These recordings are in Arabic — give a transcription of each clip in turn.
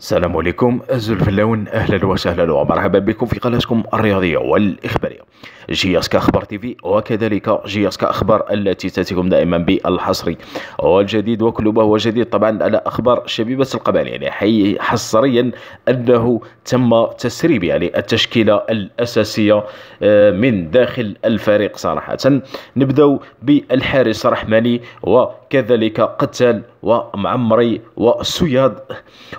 السلام عليكم اللون اهلا وسهلا ومرحبا بكم في قناتكم الرياضيه والاخباريه جي اس اخبار تي في وكذلك جي اس اخبار التي تاتيكم دائما بالحصري والجديد وكل ما هو جديد طبعا على اخبار شبيبه القبائل يعني حي حصريا انه تم تسريب يعني التشكيله الاساسيه آه، من داخل الفريق صراحه نبداو بالحارس الرحماني وكذلك قتال ومعمري وسياد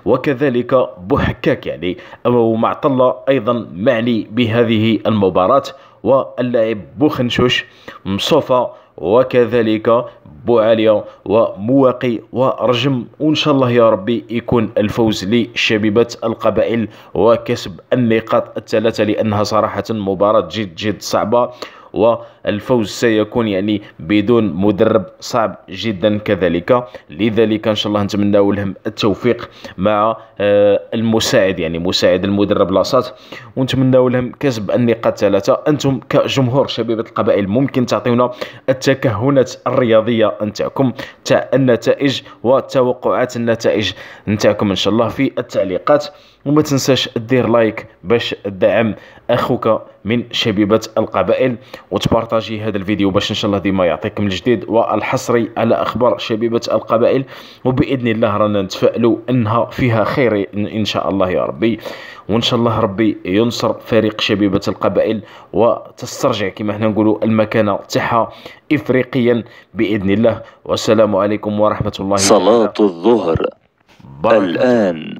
وكذلك بوحكاك يعني ومعطله ايضا معني بهذه المباراه واللاعب بوخنشوش مصوفا وكذلك بوعالية ومواقي ورجم وإن شاء الله يا ربي يكون الفوز لشبيبة القبائل وكسب النقاط الثلاثة لأنها صراحة مباراة جد جد صعبة والفوز سيكون يعني بدون مدرب صعب جدا كذلك لذلك ان شاء الله نتمنى لهم التوفيق مع آه، المساعد يعني مساعد المدرب لاصات ونتمنى لهم كسب النقاط الثلاثه انتم كجمهور شبيبه القبائل ممكن تعطيونا التكهنات الرياضيه نتاعكم تاع النتائج وتوقعات النتائج نتاعكم ان شاء الله في التعليقات وما تنساش دير لايك باش تدعم اخوك من شبيبه القبائل وتبارطاجي هذا الفيديو باش ان شاء الله ديما يعطيكم الجديد والحصري على اخبار شبيبه القبائل وباذن الله رانا نتفائلوا انها فيها خير ان شاء الله يا ربي وان شاء الله ربي ينصر فريق شبيبه القبائل وتسترجع كما حنا نقولوا المكانه تاعها افريقيا باذن الله والسلام عليكم ورحمه الله صلاه الظهر الان